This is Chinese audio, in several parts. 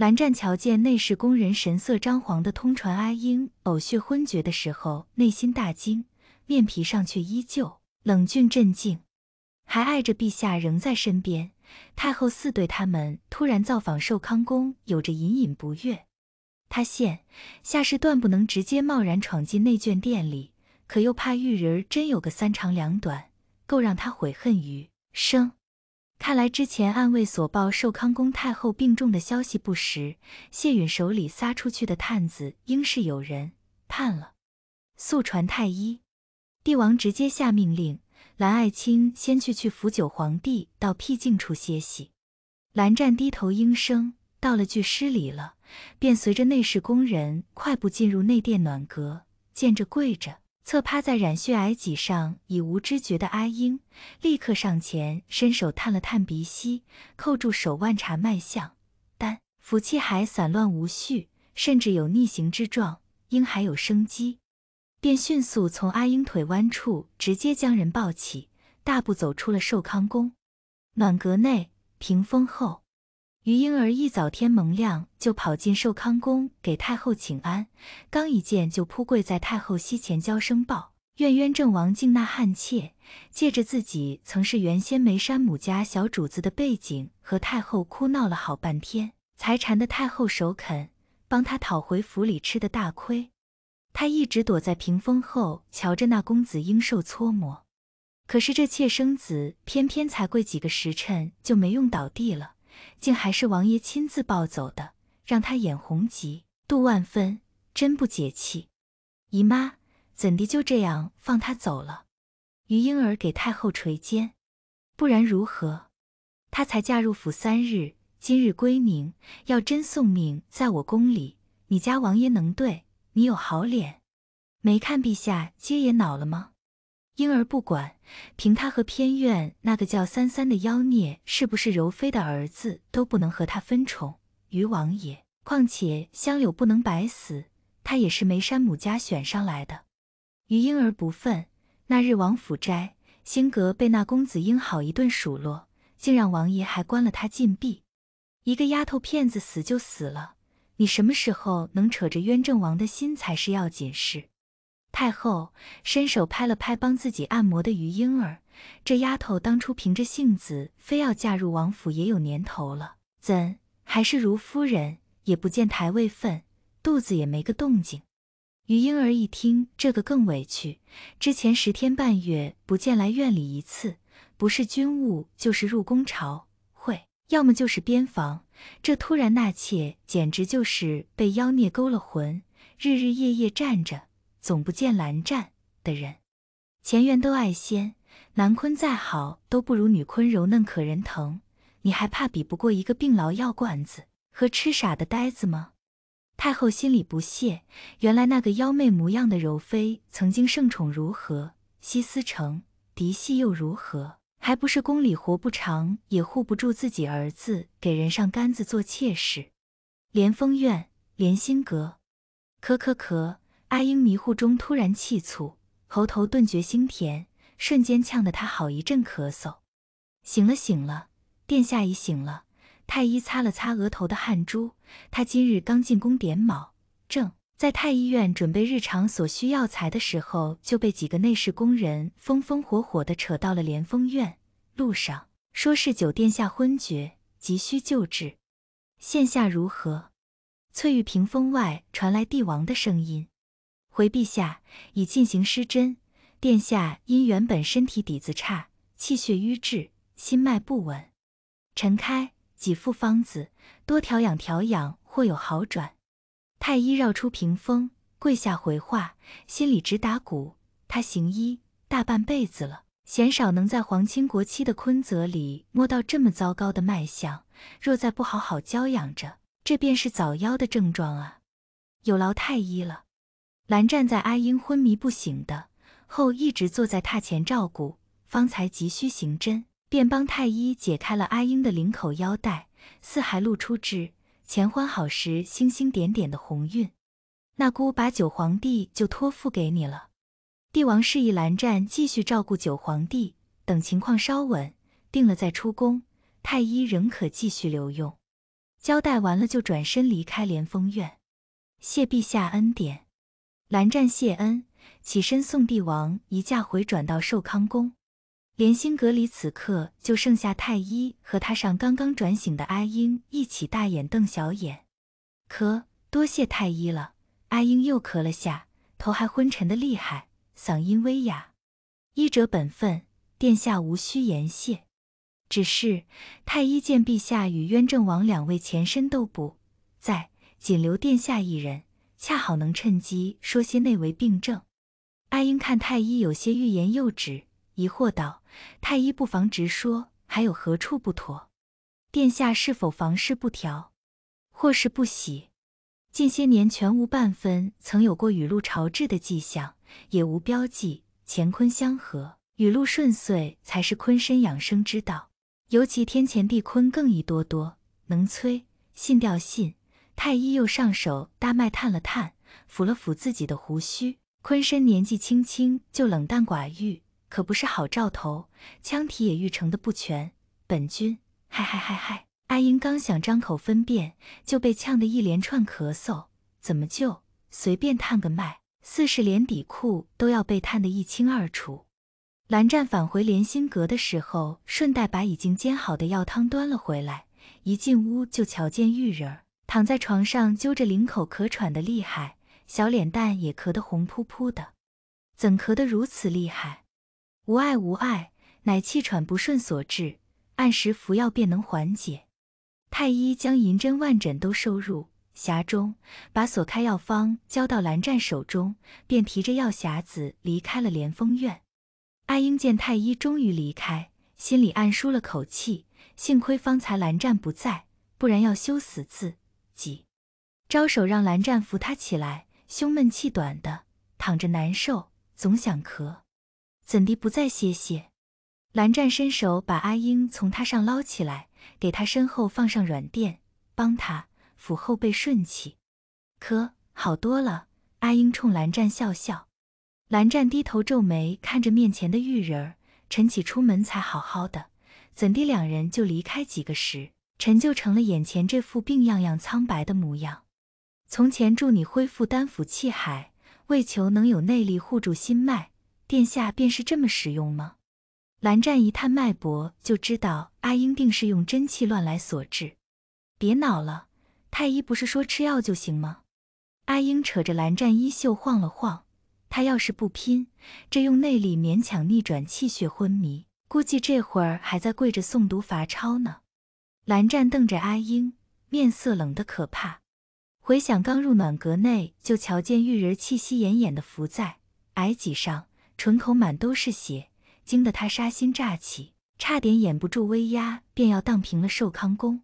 蓝湛瞧见内侍宫人神色张皇的通传阿婴呕血昏厥的时候，内心大惊，面皮上却依旧冷峻镇静。还碍着陛下仍在身边，太后似对他们突然造访寿康宫有着隐隐不悦。他现下是断不能直接贸然闯进内眷殿里，可又怕玉人真有个三长两短，够让他悔恨余生。看来之前暗卫所报寿康宫太后病重的消息不实，谢允手里撒出去的探子应是有人叛了。速传太医！帝王直接下命令，蓝爱卿先去去扶九皇帝到僻静处歇息。蓝湛低头应声，道了句失礼了，便随着内侍宫人快步进入内殿暖阁，见着跪着。侧趴在染血矮几上已无知觉的阿英，立刻上前伸手探了探鼻息，扣住手腕查脉象，但福气还散乱无序，甚至有逆行之状，应还有生机，便迅速从阿英腿弯处直接将人抱起，大步走出了寿康宫暖阁内屏风后。于婴儿一早天蒙亮就跑进寿康宫给太后请安，刚一见就扑跪在太后膝前，交声报愿冤正王敬纳汉妾，借着自己曾是原先梅山母家小主子的背景，和太后哭闹了好半天，才缠得太后首肯，帮他讨回府里吃的大亏。他一直躲在屏风后瞧着那公子应受搓磨，可是这妾生子偏偏才跪几个时辰就没用倒地了。竟还是王爷亲自抱走的，让他眼红嫉妒万分，真不解气。姨妈，怎地就这样放他走了？于莺儿给太后垂肩，不然如何？她才嫁入府三日，今日归宁，要真送命在我宫里，你家王爷能对你有好脸？没看陛下皆也恼了吗？婴儿不管，凭他和偏院那个叫三三的妖孽是不是柔妃的儿子，都不能和他分宠。于王爷，况且香柳不能白死，他也是梅山母家选上来的。于婴儿不忿，那日王府斋，星格被那公子英好一顿数落，竟让王爷还关了他禁闭。一个丫头片子死就死了，你什么时候能扯着冤正王的心才是要紧事。太后伸手拍了拍帮自己按摩的余莺儿，这丫头当初凭着性子非要嫁入王府也有年头了，怎还是如夫人也不见抬位分，肚子也没个动静。余莺儿一听这个更委屈，之前十天半月不见来院里一次，不是军务就是入宫朝会，要么就是边防，这突然纳妾简直就是被妖孽勾了魂，日日夜夜站着。总不见蓝湛的人，前缘都爱仙南坤再好都不如女坤柔嫩可人疼，你还怕比不过一个病痨药罐子和痴傻的呆子吗？太后心里不屑。原来那个妖媚模样的柔妃曾经盛宠如何？西斯城嫡系又如何？还不是宫里活不长，也护不住自己儿子，给人上杆子做妾室。莲风院，莲心阁，咳咳咳。阿英迷糊中突然气促，喉头顿觉腥甜，瞬间呛得他好一阵咳嗽。醒了，醒了，殿下已醒了。太医擦了擦额头的汗珠，他今日刚进宫点卯，正在太医院准备日常所需药材的时候，就被几个内侍工人风风火火地扯到了莲峰院。路上说是九殿下昏厥，急需救治。现下如何？翠玉屏风外传来帝王的声音。回陛下，已进行施针。殿下因原本身体底子差，气血瘀滞，心脉不稳。陈开，几副方子，多调养调养，或有好转。太医绕出屏风，跪下回话，心里直打鼓。他行医大半辈子了，鲜少能在皇亲国戚的坤泽里摸到这么糟糕的脉象。若再不好好娇养着，这便是早夭的症状啊！有劳太医了。蓝湛在阿婴昏迷不醒的后，一直坐在榻前照顾，方才急需行针，便帮太医解开了阿婴的领口腰带，似还露出之前欢好时星星点点的红晕。那孤把九皇帝就托付给你了。帝王示意蓝湛继续照顾九皇帝，等情况稍稳定了再出宫，太医仍可继续留用。交代完了，就转身离开莲峰院，谢陛下恩典。蓝湛谢恩，起身送帝王一驾回转到寿康宫。莲心阁里此刻就剩下太医和他上刚刚转醒的阿婴一起大眼瞪小眼。咳，多谢太医了。阿婴又咳了下，头还昏沉的厉害，嗓音微哑。医者本分，殿下无需言谢。只是太医见陛下与渊政王两位前身斗不在，仅留殿下一人。恰好能趁机说些内为病症。阿英看太医有些欲言又止，疑惑道：“太医不妨直说，还有何处不妥？殿下是否房事不调，或是不喜？近些年全无半分曾有过雨露朝至的迹象，也无标记乾坤相合，雨露顺遂才是坤身养生之道。尤其天乾地坤更宜多多，能催信调信。”太医又上手大脉探了探，抚了抚自己的胡须。坤身年纪轻轻就冷淡寡欲，可不是好兆头。腔体也育成的不全。本君嗨嗨嗨嗨！阿英刚想张口分辨，就被呛得一连串咳嗽。怎么就随便探个脉，似是连底裤都要被探得一清二楚。蓝湛返回莲心阁的时候，顺带把已经煎好的药汤端了回来。一进屋就瞧见玉人儿。躺在床上揪着领口，咳喘的厉害，小脸蛋也咳得红扑扑的，怎咳得如此厉害？无碍无碍，乃气喘不顺所致，按时服药便能缓解。太医将银针、万枕都收入匣中，把所开药方交到蓝湛手中，便提着药匣子离开了莲风院。阿英见太医终于离开，心里暗舒了口气，幸亏方才蓝湛不在，不然要羞死自。招手让蓝湛扶他起来，胸闷气短的躺着难受，总想咳，怎地不再歇歇？蓝湛伸手把阿英从榻上捞起来，给他身后放上软垫，帮他抚后背顺气。咳，好多了。阿英冲蓝湛笑笑。蓝湛低头皱眉看着面前的玉人儿，晨起出门才好好的，怎地两人就离开几个时？陈就成了眼前这副病怏怏、苍白的模样。从前助你恢复丹府气海，为求能有内力护住心脉，殿下便是这么使用吗？蓝湛一探脉搏，就知道阿英定是用真气乱来所致。别恼了，太医不是说吃药就行吗？阿英扯着蓝湛衣袖晃了晃，他要是不拼，这用内力勉强逆转气血昏迷，估计这会儿还在跪着诵读罚抄呢。蓝湛瞪着阿英，面色冷得可怕。回想刚入暖阁内，就瞧见玉人气息奄奄的伏在矮脊上，唇口满都是血，惊得他杀心乍起，差点掩不住威压，便要荡平了寿康宫。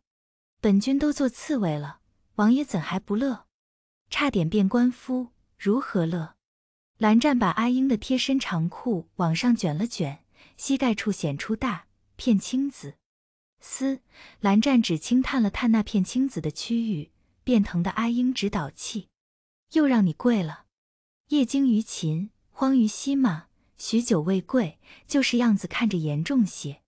本君都做刺猬了，王爷怎还不乐？差点变官夫，如何乐？蓝湛把阿英的贴身长裤往上卷了卷，膝盖处显出大片青紫。嘶！蓝湛只轻叹了叹那片青紫的区域，便疼得阿英直倒气。又让你跪了？业精于勤，荒于嬉嘛。许久未跪，就是样子看着严重些。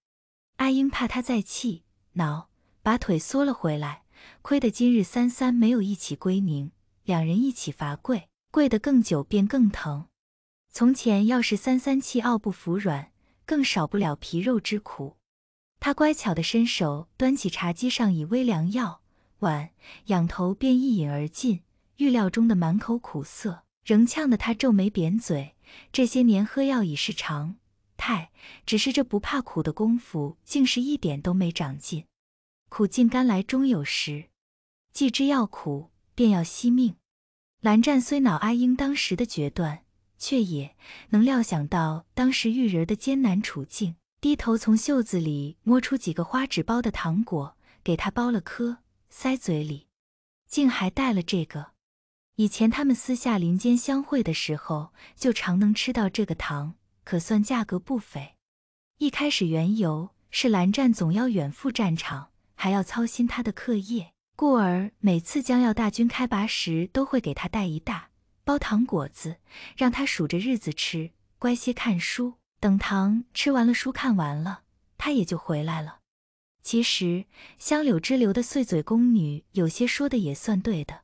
阿英怕他再气恼，把腿缩了回来。亏得今日三三没有一起归宁，两人一起罚跪，跪得更久便更疼。从前要是三三气傲不服软，更少不了皮肉之苦。他乖巧地伸手端起茶几上一微凉药碗，仰头便一饮而尽。预料中的满口苦涩，仍呛得他皱眉扁嘴。这些年喝药已是常态，只是这不怕苦的功夫，竟是一点都没长进。苦尽甘来终有时，既知药苦，便要惜命。蓝湛虽恼阿英当时的决断，却也能料想到当时玉人的艰难处境。低头从袖子里摸出几个花纸包的糖果，给他剥了颗塞嘴里，竟还带了这个。以前他们私下林间相会的时候，就常能吃到这个糖，可算价格不菲。一开始缘由是蓝湛总要远赴战场，还要操心他的课业，故而每次将要大军开拔时，都会给他带一大包糖果子，让他数着日子吃，乖些看书。等糖吃完了，书看完了，她也就回来了。其实香柳之流的碎嘴宫女，有些说的也算对的。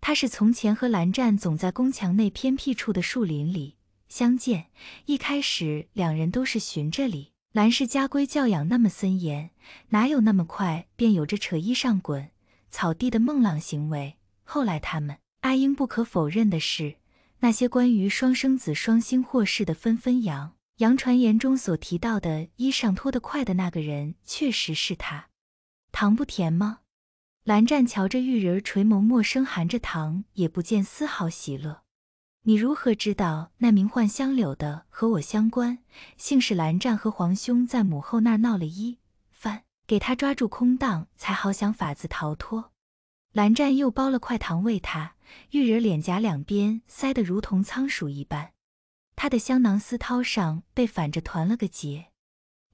他是从前和蓝湛总在宫墙内偏僻处的树林里相见，一开始两人都是循着礼。蓝氏家规教养那么森严，哪有那么快便有着扯衣裳、滚草地的孟浪行为？后来他们阿英不可否认的是，那些关于双生子、双星祸事的纷纷扬。杨传言中所提到的衣裳脱得快的那个人，确实是他。糖不甜吗？蓝湛瞧着玉人垂眸，陌生含着糖，也不见丝毫喜乐。你如何知道那名唤香柳的和我相关？姓氏蓝湛和皇兄在母后那儿闹了一番，给他抓住空档，才好想法子逃脱。蓝湛又包了块糖喂他，玉人脸颊两边塞得如同仓鼠一般。他的香囊丝绦上被反着团了个结，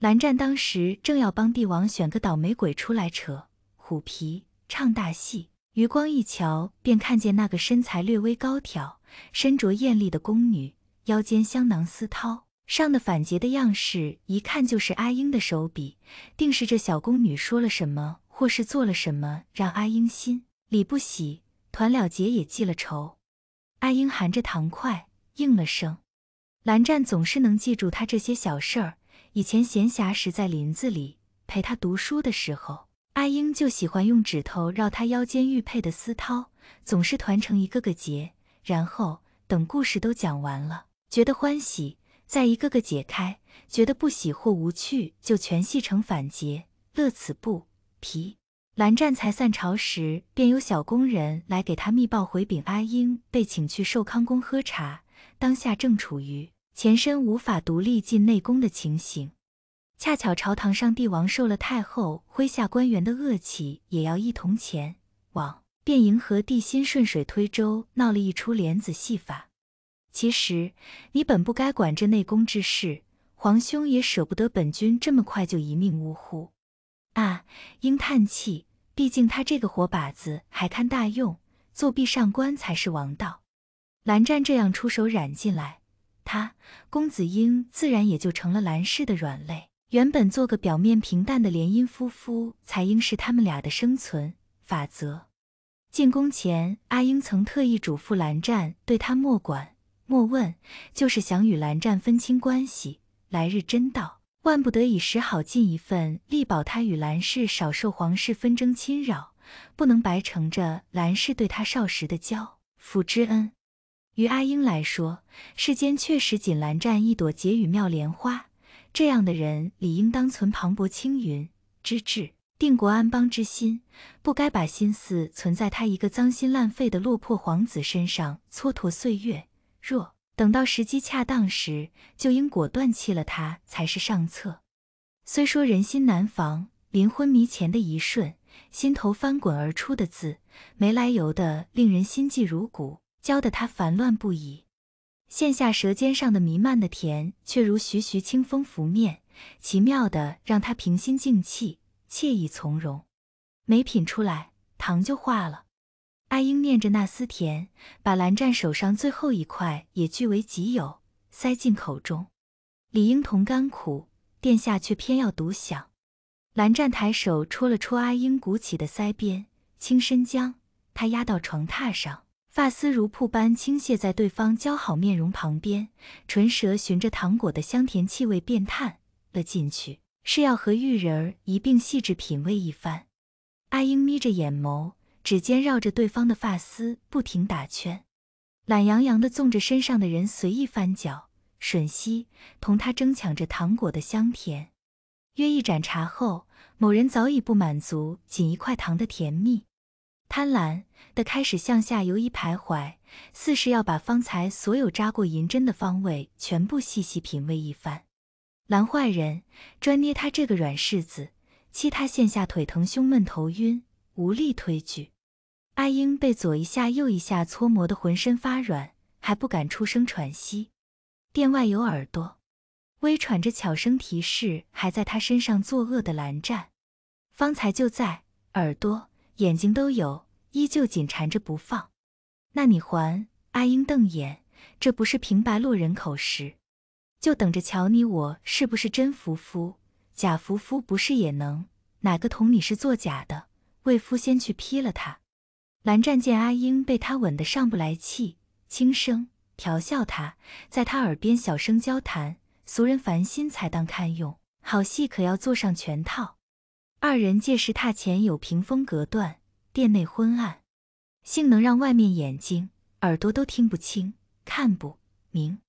蓝湛当时正要帮帝王选个倒霉鬼出来扯虎皮唱大戏，余光一瞧便看见那个身材略微高挑、身着艳丽的宫女，腰间香囊丝绦上的反结的样式，一看就是阿英的手笔，定是这小宫女说了什么或是做了什么，让阿英心里不喜，团了结也记了仇。阿英含着糖块应了声。蓝湛总是能记住他这些小事儿。以前闲暇时在林子里陪他读书的时候，阿英就喜欢用指头绕他腰间玉佩的丝绦，总是团成一个个结，然后等故事都讲完了，觉得欢喜，再一个个解开；觉得不喜或无趣，就全系成反结，乐此不疲。蓝湛才散朝时，便有小宫人来给他密报回禀：阿英被请去寿康宫喝茶。当下正处于前身无法独立进内宫的情形，恰巧朝堂上帝王受了太后麾下官员的恶气，也要一同前往，便迎合帝心顺水推舟，闹了一出莲子戏法。其实你本不该管这内宫之事，皇兄也舍不得本君这么快就一命呜呼。啊，应叹气，毕竟他这个活靶子还堪大用，作弊上官才是王道。蓝湛这样出手染进来，他公子英自然也就成了蓝氏的软肋。原本做个表面平淡的联姻夫妇，才应是他们俩的生存法则。进宫前，阿英曾特意嘱咐蓝湛，对他莫管莫问，就是想与蓝湛分清关系。来日真到万不得已时，好尽一份力，保他与蓝氏少受皇室纷争侵扰，不能白承着蓝氏对他少时的教抚之恩。于阿英来说，世间确实仅蓝湛一朵解语妙莲花。这样的人理应当存磅礴青云之志，定国安邦之心，不该把心思存在他一个脏心烂肺的落魄皇子身上，蹉跎岁月。若等到时机恰当时，就应果断弃了他才是上策。虽说人心难防，临昏迷前的一瞬，心头翻滚而出的字，没来由的令人心悸如骨。教得他烦乱不已，现下舌尖上的弥漫的甜，却如徐徐清风拂面，奇妙的让他平心静气，惬意从容。没品出来，糖就化了。阿英念着那丝甜，把蓝湛手上最后一块也据为己有，塞进口中。理应同甘苦，殿下却偏要独享。蓝湛抬手戳了戳阿英鼓起的腮边，轻身将他压到床榻上。发丝如瀑般倾泻在对方姣好面容旁边，唇舌循着糖果的香甜气味便探了进去，是要和玉人儿一并细致品味一番。阿英眯着眼眸，指尖绕着对方的发丝不停打圈，懒洋洋地纵着身上的人随意翻搅。吮吸，同他争抢着糖果的香甜。约一盏茶后，某人早已不满足仅一块糖的甜蜜。贪婪的开始向下游移徘徊，似是要把方才所有扎过银针的方位全部细细品味一番。蓝坏人专捏他这个软柿子，欺他现下腿疼、胸闷、头晕、无力推拒。阿英被左一下、右一下搓磨得浑身发软，还不敢出声喘息。殿外有耳朵，微喘着悄声提示还在他身上作恶的蓝湛。方才就在耳朵。眼睛都有，依旧紧缠着不放。那你还？阿英瞪眼，这不是平白落人口实，就等着瞧你我是不是真夫夫。假夫夫不是也能？哪个同你是做假的？魏夫先去劈了他。蓝湛见阿英被他吻得上不来气，轻声调笑他，在他耳边小声交谈。俗人凡心才当堪用，好戏可要做上全套。二人借时榻前有屏风隔断，殿内昏暗，性能让外面眼睛、耳朵都听不清、看不明。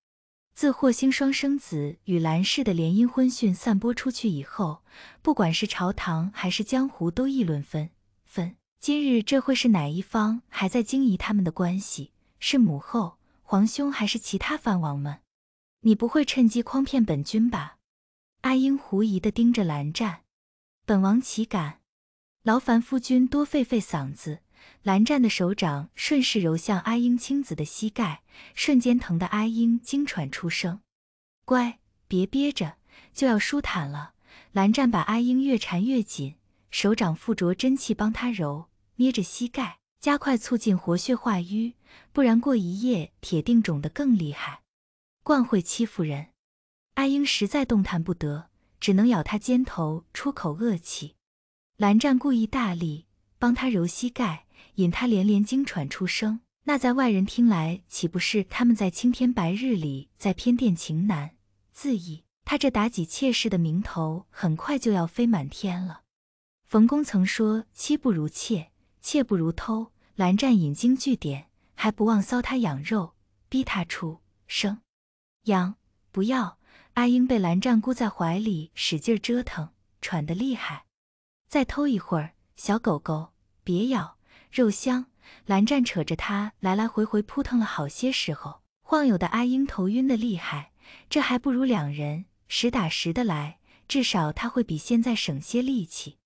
自霍星双生子与兰氏的联姻婚讯散播出去以后，不管是朝堂还是江湖，都议论纷纷。今日这会是哪一方还在惊疑他们的关系？是母后、皇兄，还是其他藩王们？你不会趁机诓骗本君吧？阿英狐疑地盯着蓝湛。本王岂敢？劳烦夫君多费费嗓子。蓝湛的手掌顺势揉向阿英青子的膝盖，瞬间疼的阿英惊喘出声。乖，别憋着，就要舒坦了。蓝湛把阿英越缠越紧，手掌附着真气帮她揉捏着膝盖，加快促进活血化瘀，不然过一夜铁定肿得更厉害。惯会欺负人，阿英实在动弹不得。只能咬他肩头，出口恶气。蓝湛故意大力帮他揉膝盖，引他连连惊喘出声。那在外人听来，岂不是他们在青天白日里在偏殿情难自抑？他这妲己妾室的名头，很快就要飞满天了。冯公曾说：妻不如妾，妾不如偷。蓝湛引经据典，还不忘骚他养肉，逼他出声，养，不要。阿英被蓝湛箍在怀里，使劲折腾，喘得厉害。再偷一会儿，小狗狗别咬，肉香。蓝湛扯着它来来回回扑腾了好些时候，晃悠的阿英头晕的厉害。这还不如两人实打实的来，至少他会比现在省些力气。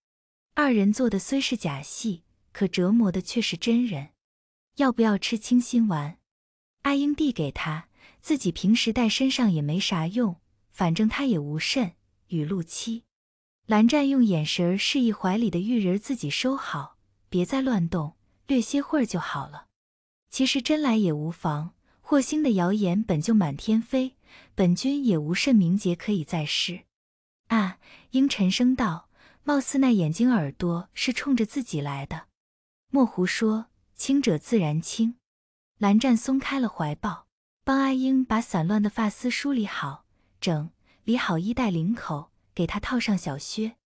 二人做的虽是假戏，可折磨的却是真人。要不要吃清心丸？阿英递给他，自己平时带身上也没啥用。反正他也无甚雨露七，蓝湛用眼神示意怀里的玉人自己收好，别再乱动，略歇会儿就好了。其实真来也无妨，霍星的谣言本就满天飞，本君也无甚名节可以再试。啊，英沉声道，貌似那眼睛耳朵是冲着自己来的。莫胡说，清者自然清。蓝湛松开了怀抱，帮阿英把散乱的发丝梳理好。整理好衣带领口，给他套上小靴。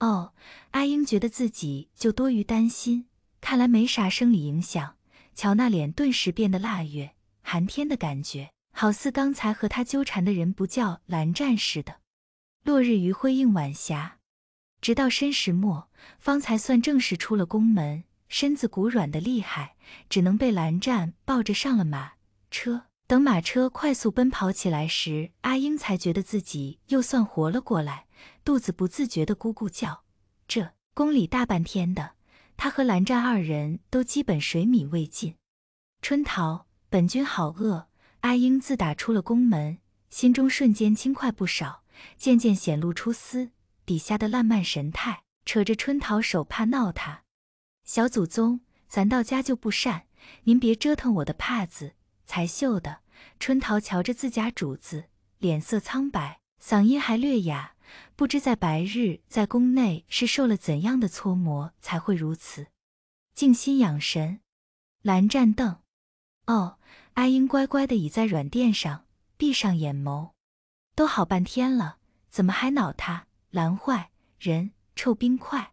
哦，阿英觉得自己就多余担心，看来没啥生理影响。瞧那脸，顿时变得腊月寒天的感觉，好似刚才和他纠缠的人不叫蓝湛似的。落日余晖映晚霞，直到申时末，方才算正式出了宫门。身子骨软的厉害，只能被蓝湛抱着上了马车。等马车快速奔跑起来时，阿英才觉得自己又算活了过来，肚子不自觉的咕咕叫。这宫里大半天的，他和蓝湛二人都基本水米未进。春桃，本君好饿。阿英自打出了宫门，心中瞬间轻快不少，渐渐显露出丝底下的烂漫神态，扯着春桃手帕闹他：“小祖宗，咱到家就不善，您别折腾我的帕子，才绣的。”春桃瞧着自家主子脸色苍白，嗓音还略哑，不知在白日，在宫内是受了怎样的磋磨才会如此。静心养神，蓝湛瞪。哦，阿英乖乖的倚在软垫上，闭上眼眸。都好半天了，怎么还恼他？蓝坏人，臭冰块。